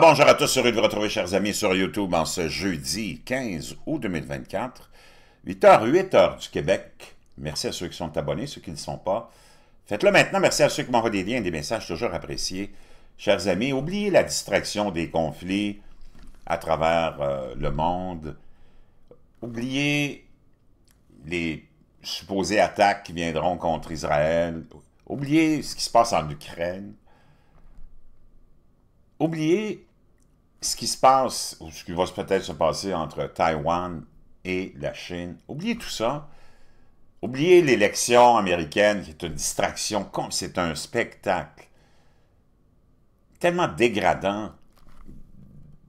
Ah bonjour à tous, heureux de vous retrouver, chers amis, sur YouTube en ce jeudi 15 août 2024, 8h, 8h du Québec. Merci à ceux qui sont abonnés, ceux qui ne le sont pas. Faites-le maintenant. Merci à ceux qui m'envoient des liens et des messages toujours appréciés. Chers amis, oubliez la distraction des conflits à travers euh, le monde. Oubliez les supposées attaques qui viendront contre Israël. Oubliez ce qui se passe en Ukraine oubliez ce qui se passe, ou ce qui va peut-être se passer entre Taïwan et la Chine, oubliez tout ça. Oubliez l'élection américaine qui est une distraction, c'est un spectacle tellement dégradant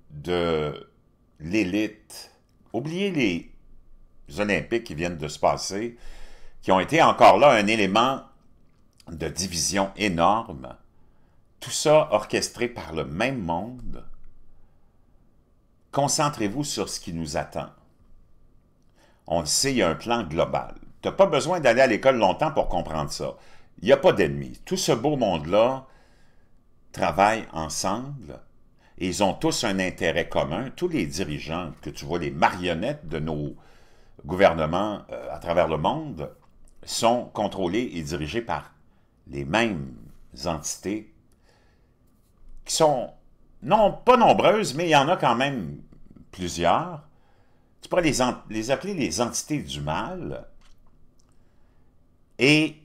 de l'élite. Oubliez les Olympiques qui viennent de se passer, qui ont été encore là un élément de division énorme. Tout ça orchestré par le même monde Concentrez-vous sur ce qui nous attend. On le sait, il y a un plan global. Tu n'as pas besoin d'aller à l'école longtemps pour comprendre ça. Il n'y a pas d'ennemis. Tout ce beau monde-là travaille ensemble et ils ont tous un intérêt commun. Tous les dirigeants, que tu vois les marionnettes de nos gouvernements euh, à travers le monde, sont contrôlés et dirigés par les mêmes entités qui sont non, pas nombreuses, mais il y en a quand même plusieurs. Tu pourrais les, appeler les entités du mal. Et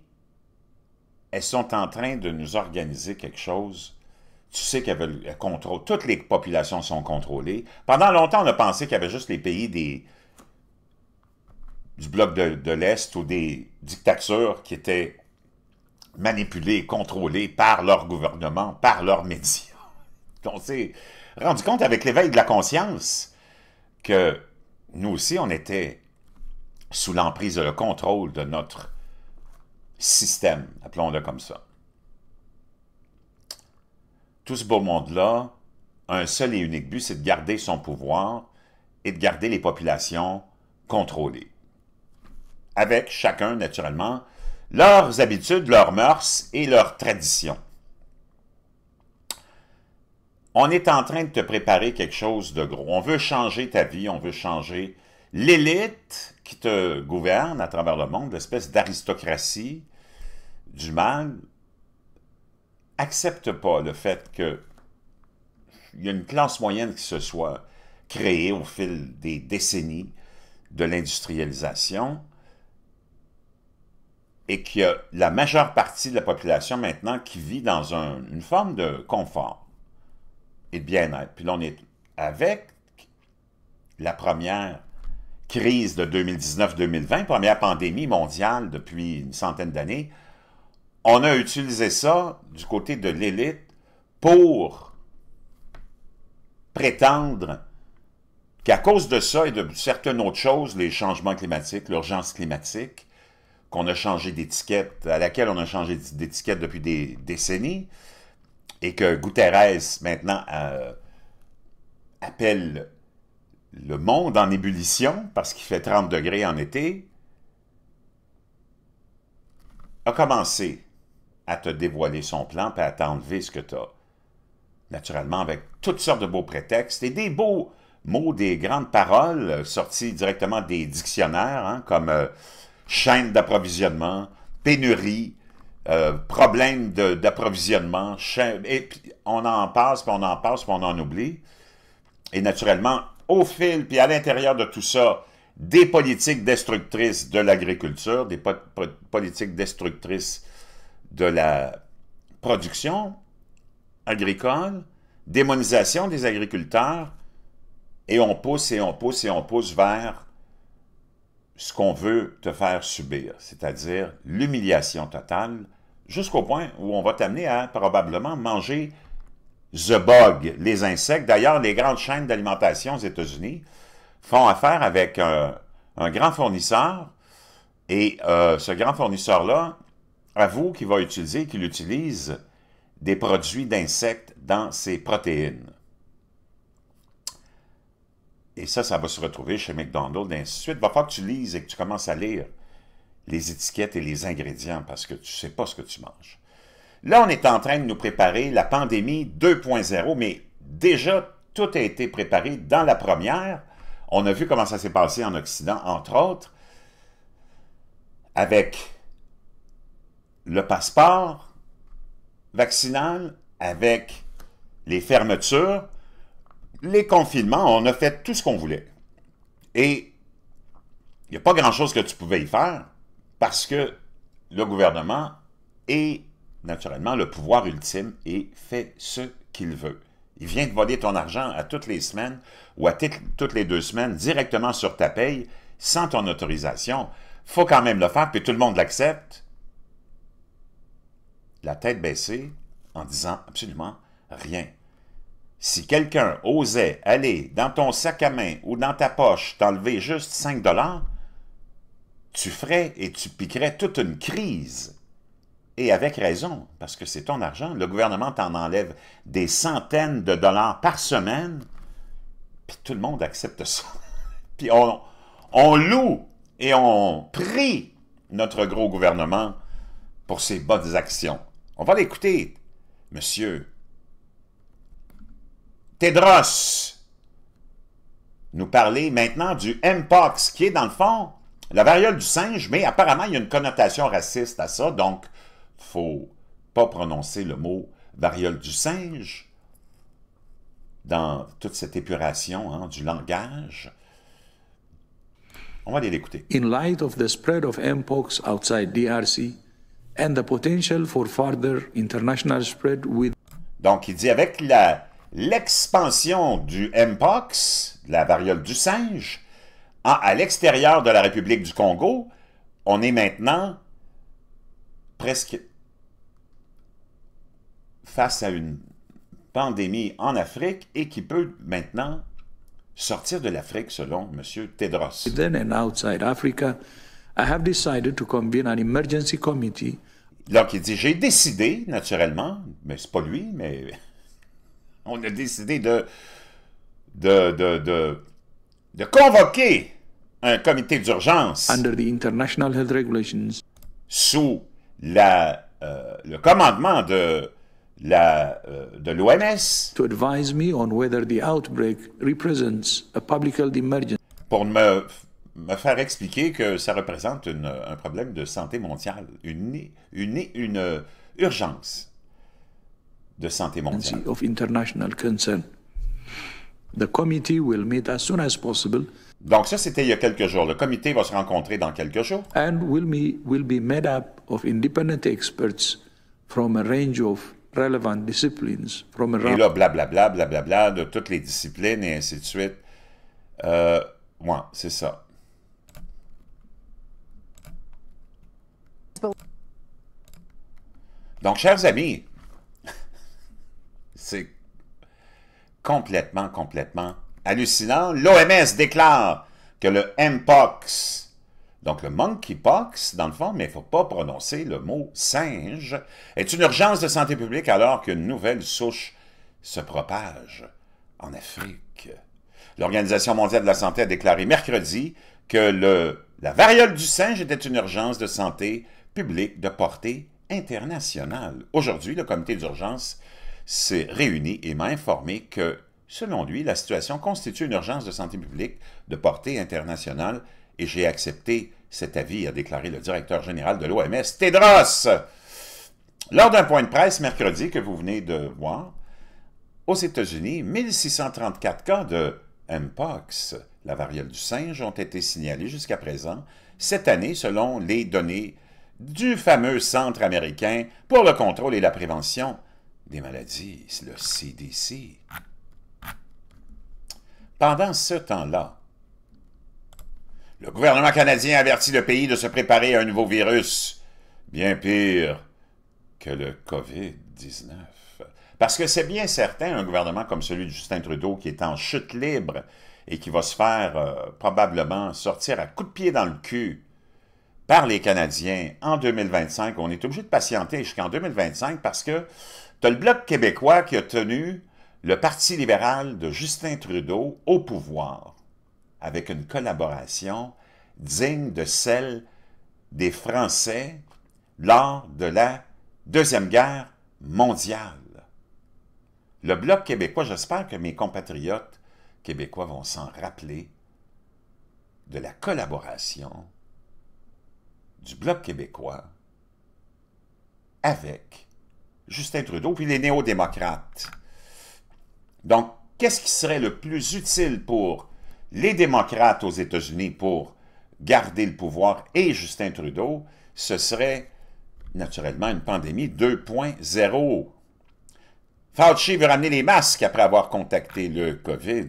elles sont en train de nous organiser quelque chose. Tu sais qu'elles contrôlent. Toutes les populations sont contrôlées. Pendant longtemps, on a pensé qu'il y avait juste les pays des, du bloc de, de l'Est ou des dictatures qui étaient manipulées, contrôlées par leur gouvernement, par leurs médias. on s'est rendu compte avec l'éveil de la conscience que nous aussi, on était sous l'emprise de le contrôle de notre système, appelons-le comme ça. Tout ce beau monde-là a un seul et unique but, c'est de garder son pouvoir et de garder les populations contrôlées. Avec chacun, naturellement, leurs habitudes, leurs mœurs et leurs traditions on est en train de te préparer quelque chose de gros. On veut changer ta vie, on veut changer l'élite qui te gouverne à travers le monde, l'espèce d'aristocratie du mal, accepte pas le fait que il y a une classe moyenne qui se soit créée au fil des décennies de l'industrialisation et qu'il y a la majeure partie de la population maintenant qui vit dans une forme de confort et bien-être. Puis là, on est avec la première crise de 2019-2020, première pandémie mondiale depuis une centaine d'années, on a utilisé ça du côté de l'élite pour prétendre qu'à cause de ça et de certaines autres choses, les changements climatiques, l'urgence climatique, qu'on a changé d'étiquette, à laquelle on a changé d'étiquette depuis des décennies, et que Guterres, maintenant, euh, appelle le monde en ébullition, parce qu'il fait 30 degrés en été, a commencé à te dévoiler son plan puis à t'enlever ce que tu as. Naturellement, avec toutes sortes de beaux prétextes et des beaux mots, des grandes paroles euh, sorties directement des dictionnaires, hein, comme euh, chaîne d'approvisionnement, pénurie, euh, problèmes d'approvisionnement. Et puis on en passe, puis on en passe, puis on en oublie. Et naturellement, au fil, puis à l'intérieur de tout ça, des politiques destructrices de l'agriculture, des politiques destructrices de la production agricole, démonisation des agriculteurs, et on pousse et on pousse et on pousse vers ce qu'on veut te faire subir, c'est-à-dire l'humiliation totale, jusqu'au point où on va t'amener à probablement manger the bug, les insectes. D'ailleurs, les grandes chaînes d'alimentation aux États-Unis font affaire avec euh, un, grand fournisseur et euh, ce grand fournisseur-là avoue qu'il va utiliser, qu'il utilise des produits d'insectes dans ses protéines. Et ça, ça va se retrouver chez McDonald's, et ainsi de suite. Il va falloir que tu lises et que tu commences à lire les étiquettes et les ingrédients parce que tu ne sais pas ce que tu manges. Là, on est en train de nous préparer la pandémie 2.0, mais déjà, tout a été préparé dans la première. On a vu comment ça s'est passé en Occident, entre autres, avec le passeport vaccinal, avec les fermetures, les confinements, on a fait tout ce qu'on voulait. Et il n'y a pas grand-chose que tu pouvais y faire parce que le gouvernement est naturellement le pouvoir ultime et fait ce qu'il veut. Il vient de voler ton argent à toutes les semaines ou à toutes les deux semaines directement sur ta paye sans ton autorisation. Faut quand même le faire, puis tout le monde l'accepte. La tête baissée en disant absolument rien. Si quelqu'un osait aller dans ton sac à main ou dans ta poche t'enlever juste 5 dollars, tu ferais et tu piquerais toute une crise. Et avec raison, parce que c'est ton argent. Le gouvernement t'en enlève des centaines de dollars par semaine, puis tout le monde accepte ça. puis on, on loue et on prie notre gros gouvernement pour ses bonnes actions. On va l'écouter, monsieur Tedros nous parler maintenant du Mpox, qui est dans le fond la variole du singe, mais apparemment il y a une connotation raciste à ça, donc faut pas prononcer le mot variole du singe dans toute cette épuration hein, du langage. On va aller l'écouter. In light of the spread of outside DRC and the potential for further international spread with... Donc il dit avec la l'expansion du Mpox, la variole du singe, à, l'extérieur de la République du Congo, on est maintenant presque face à une pandémie en Afrique et qui peut maintenant sortir de l'Afrique selon M. Tedros. Donc il dit j'ai décidé naturellement, mais c'est pas lui, mais on a décidé de, de, de, convoquer un comité d'urgence sous la, euh, le commandement de la, euh, de l'OMS pour me, faire expliquer que ça représente un problème de santé mondiale, une, une urgence de santé mondiale. Donc ça, c'était il y a quelques jours. Le comité va se rencontrer dans quelques jours. And will be, will be made up of independent experts from a range of relevant disciplines. From et là, blablabla, blablabla, bla, bla, de toutes les disciplines et ainsi de suite. Euh, c'est ça. Donc, chers amis, c'est complètement, complètement hallucinant. L'OMS déclare que le Mpox, donc le monkeypox, dans le fond, mais il ne faut pas prononcer le mot singe, est une urgence de santé publique alors qu'une nouvelle souche se propage en Afrique. L'Organisation mondiale de la santé a déclaré mercredi que le, la variole du singe était une urgence de santé publique de portée internationale. Aujourd'hui, le comité d'urgence s'est réuni et m'a informé que, selon lui, la situation constitue une urgence de santé publique de portée internationale et j'ai accepté cet avis, a déclaré le directeur général de l'OMS, Tedros. Lors d'un point de presse mercredi que vous venez de voir, aux États-Unis, 1634 cas de Mpox, la variole du singe, ont été signalés jusqu'à présent, cette année selon les données du fameux Centre américain pour le contrôle et la prévention des maladies, le CDC. Pendant ce temps-là, le gouvernement canadien avertit le pays de se préparer à un nouveau virus, bien pire que le COVID-19. Parce que c'est bien certain, un gouvernement comme celui de Justin Trudeau qui est en chute libre et qui va se faire euh, probablement sortir à coups de pied dans le cul par les Canadiens en 2025, on est obligé de patienter jusqu'en 2025 parce que tu as le Bloc québécois qui a tenu le Parti libéral de Justin Trudeau au pouvoir avec une collaboration digne de celle des Français lors de la Deuxième Guerre mondiale. Le Bloc québécois, j'espère que mes compatriotes québécois vont s'en rappeler de la collaboration du Bloc québécois avec Justin Trudeau, puis les néo-démocrates. Donc, qu'est-ce qui serait le plus utile pour les démocrates aux États-Unis pour garder le pouvoir et Justin Trudeau? Ce serait naturellement une pandémie 2.0. Fauci veut ramener les masques après avoir contacté le COVID,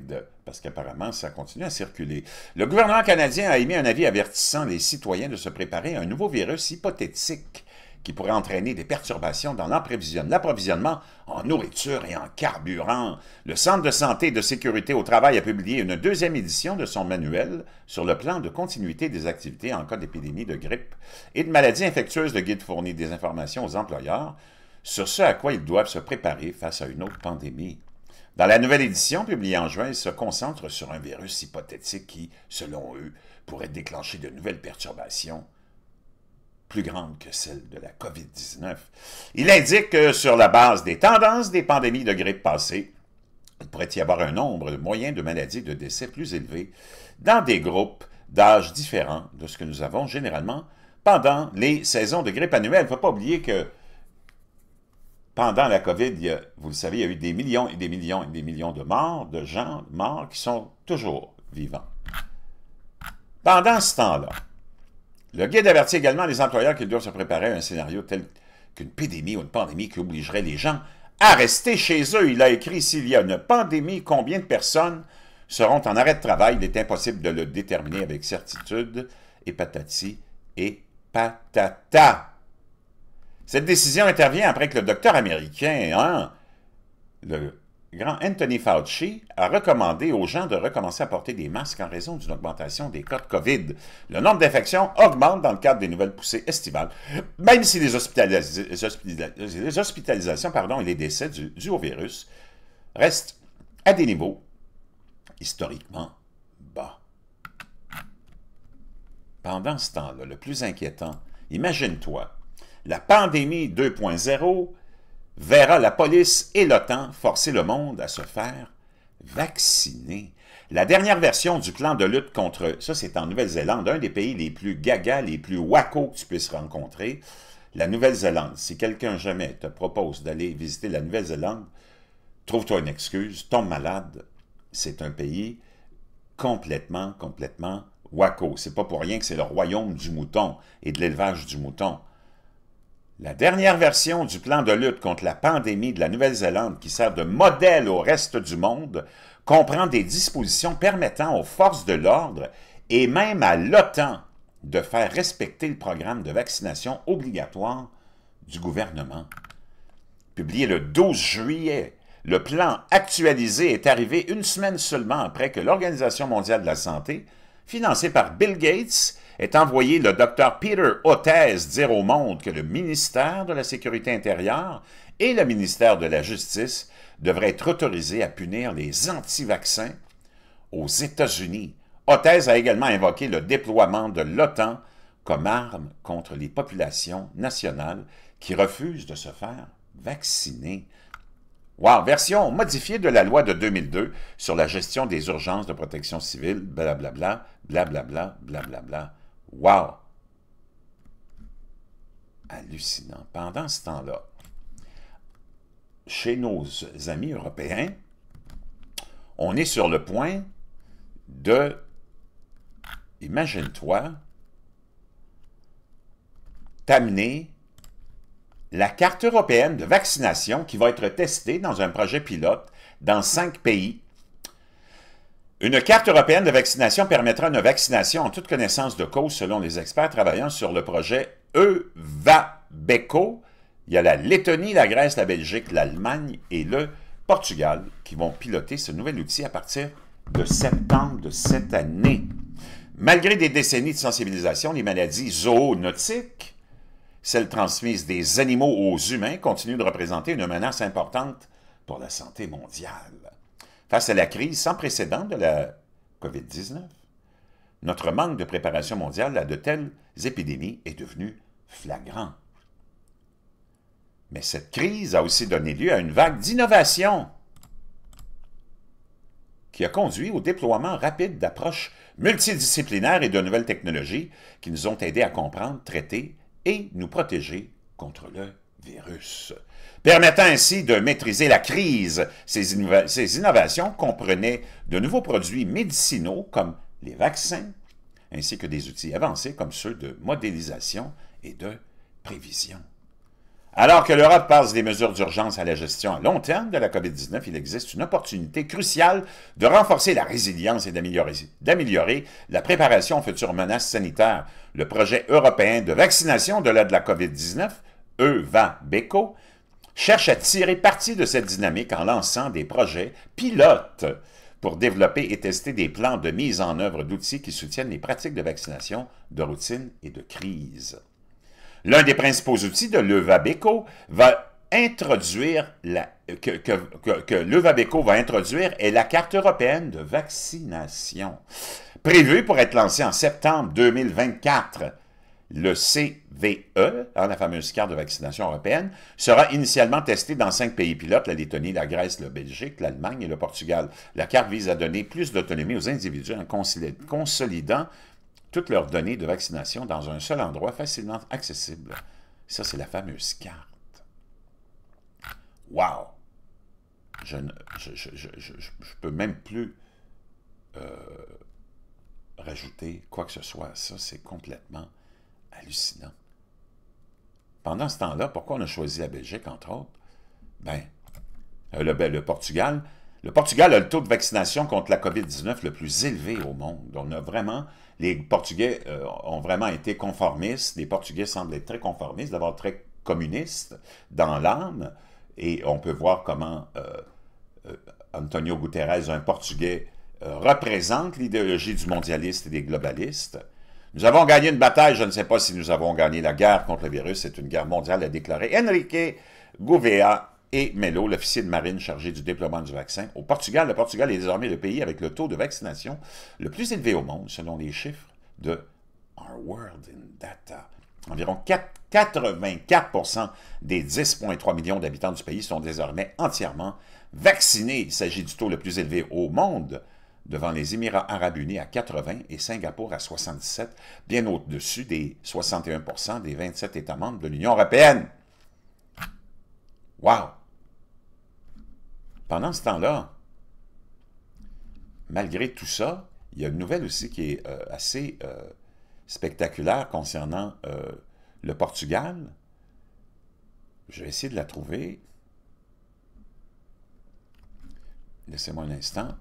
parce qu'apparemment, ça continue à circuler. Le gouvernement canadien a émis un avis avertissant les citoyens de se préparer à un nouveau virus hypothétique qui pourrait entraîner des perturbations dans l'approvisionnement en nourriture et en carburant. Le Centre de santé et de sécurité au travail a publié une deuxième édition de son manuel sur le plan de continuité des activités en cas d'épidémie de grippe et de maladies infectieuses. Le guide fournit des informations aux employeurs sur ce à quoi ils doivent se préparer face à une autre pandémie. Dans la nouvelle édition, publiée en juin, ils se concentrent sur un virus hypothétique qui, selon eux, pourrait déclencher de nouvelles perturbations plus grande que celle de la COVID-19. Il indique que sur la base des tendances des pandémies de grippe passées, il pourrait y avoir un nombre de moyens de maladies de décès plus élevés dans des groupes d'âge différents de ce que nous avons généralement pendant les saisons de grippe annuelle. Il ne faut pas oublier que pendant la COVID, vous le savez, il y a eu des millions et des millions et des millions de morts, de gens morts qui sont toujours vivants. Pendant ce temps-là, le guide avertit également les employeurs qu'ils doivent se préparer à un scénario tel qu'une épidémie ou une pandémie qui obligerait les gens à rester chez eux. Il a écrit S'il y a une pandémie, combien de personnes seront en arrêt de travail Il est impossible de le déterminer avec certitude. Et patati et patata. Cette décision intervient après que le docteur américain, hein, le grand Anthony Fauci a recommandé aux gens de recommencer à porter des masques en raison d'une augmentation des cas de COVID. Le nombre d'infections augmente dans le cadre des nouvelles poussées estivales, même si les, hospitalisations pardon, et les décès dus au virus restent à des niveaux historiquement bas. Pendant ce temps-là, le plus inquiétant, imagine-toi, la pandémie 2.0 verra la police et l'OTAN forcer le monde à se faire vacciner. La dernière version du plan de lutte contre, ça c'est en Nouvelle-Zélande, un des pays les plus gaga, les plus wacko que tu puisses rencontrer, la Nouvelle-Zélande. Si quelqu'un jamais te propose d'aller visiter la Nouvelle-Zélande, trouve-toi une excuse, tombe malade. C'est un pays complètement, complètement wacko. C'est pas pour rien que c'est le royaume du mouton et de l'élevage du mouton. La dernière version du plan de lutte contre la pandémie de la Nouvelle-Zélande qui sert de modèle au reste du monde comprend des dispositions permettant aux forces de l'ordre et même à l'OTAN de faire respecter le programme de vaccination obligatoire du gouvernement. Publié le 12 juillet, le plan actualisé est arrivé une semaine seulement après que l'Organisation mondiale de la santé, financée par Bill Gates, est envoyé le docteur Peter Hotez dire au monde que le ministère de la Sécurité intérieure et le ministère de la Justice devraient être autorisés à punir les anti-vaccins aux États-Unis. Hotez a également invoqué le déploiement de l'OTAN comme arme contre les populations nationales qui refusent de se faire vacciner. Wow, version modifiée de la loi de 2002 sur la gestion des urgences de protection civile, blablabla, blablabla, blablabla. Wow! Hallucinant. Pendant ce temps-là, chez nos amis européens, on est sur le point de, imagine-toi, t'amener la carte européenne de vaccination qui va être testée dans un projet pilote dans cinq pays une carte européenne de vaccination permettra une vaccination en toute connaissance de cause, selon les experts travaillant sur le projet EVABECO. Il y a la Lettonie, la Grèce, la Belgique, l'Allemagne et le Portugal qui vont piloter ce nouvel outil à partir de septembre de cette année. Malgré des décennies de sensibilisation, les maladies zoonotiques, celles transmises des animaux aux humains, continuent de représenter une menace importante pour la santé mondiale. Face à la crise sans précédent de la COVID-19, notre manque de préparation mondiale à de telles épidémies est devenu flagrant. Mais cette crise a aussi donné lieu à une vague d'innovation qui a conduit au déploiement rapide d'approches multidisciplinaires et de nouvelles technologies qui nous ont aidés à comprendre, traiter et nous protéger contre le virus permettant ainsi de maîtriser la crise. Ces, innovations comprenaient de nouveaux produits médicinaux comme les vaccins, ainsi que des outils avancés comme ceux de modélisation et de prévision. Alors que l'Europe passe des mesures d'urgence à la gestion à long terme de la COVID-19, il existe une opportunité cruciale de renforcer la résilience et d'améliorer la préparation aux futures menaces sanitaires. Le projet européen de vaccination de l'aide de la COVID-19, EVA-BECO, cherche à tirer parti de cette dynamique en lançant des projets pilotes pour développer et tester des plans de mise en œuvre d'outils qui soutiennent les pratiques de vaccination, de routine et de crise. L'un des principaux outils de l'EVABECO va introduire que, que l'EVABECO va introduire est la carte européenne de vaccination, prévue pour être lancée en septembre 2024 le CVE, hein, la fameuse carte de vaccination européenne, sera initialement testée dans cinq pays pilotes, la Lettonie, la Grèce, la Belgique, l'Allemagne et le Portugal. La carte vise à donner plus d'autonomie aux individus en consolidant toutes leurs données de vaccination dans un seul endroit facilement accessible. Ça, c'est la fameuse carte. Wow! Je ne peux même plus euh, rajouter quoi que ce soit ça. C'est complètement hallucinant. Pendant ce temps-là, pourquoi on a choisi la Belgique, entre autres? Bien, euh, le, le Portugal. Le Portugal a le taux de vaccination contre la COVID-19 le plus élevé au monde. On a vraiment, les Portugais euh, ont vraiment été conformistes. Les Portugais semblent être très conformistes, d'abord très communistes dans l'âme. Et on peut voir comment euh, Antonio Guterres, un Portugais, représente l'idéologie du mondialiste et des globalistes. Nous avons gagné une bataille, je ne sais pas si nous avons gagné la guerre contre le virus, c'est une guerre mondiale, a déclaré Enrique Gouvea et Melo, l'officier de marine chargé du déploiement du vaccin au Portugal. Le Portugal est désormais le pays avec le taux de vaccination le plus élevé au monde, selon les chiffres de Our World in Data. Environ 84 des 10,3 millions d'habitants du pays sont désormais entièrement vaccinés. Il s'agit du taux le plus élevé au monde devant les Émirats arabes unis à 80 et Singapour à 77, bien au-dessus des 61 des 27 États membres de l'Union européenne. Wow! Pendant ce temps-là, malgré tout ça, il y a une nouvelle aussi qui est euh, assez euh, spectaculaire concernant euh, le Portugal. Je vais essayer de la trouver. Laissez-moi un instant.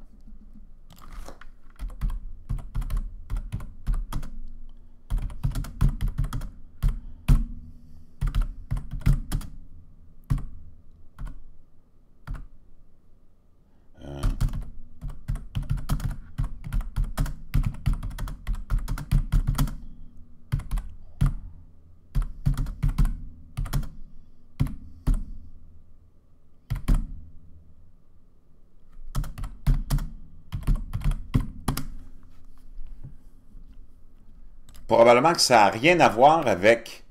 probablement que ça n'a rien à voir avec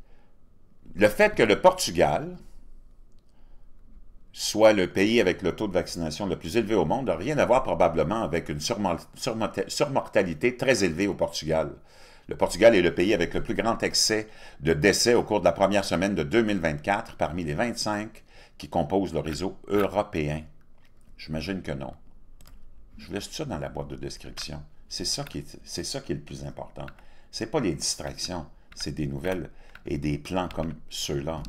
le fait que le Portugal soit le pays avec le taux de vaccination le plus élevé au monde, n'a rien à voir probablement avec une surmortalité très élevée au Portugal. Le Portugal est le pays avec le plus grand excès de décès au cours de la première semaine de 2024 parmi les 25 qui composent le réseau européen. J'imagine que non. Je vous laisse ça dans la boîte de description. C'est ça, ça qui est le plus important c'est pas des distractions, c'est des nouvelles et des plans comme ceux-là.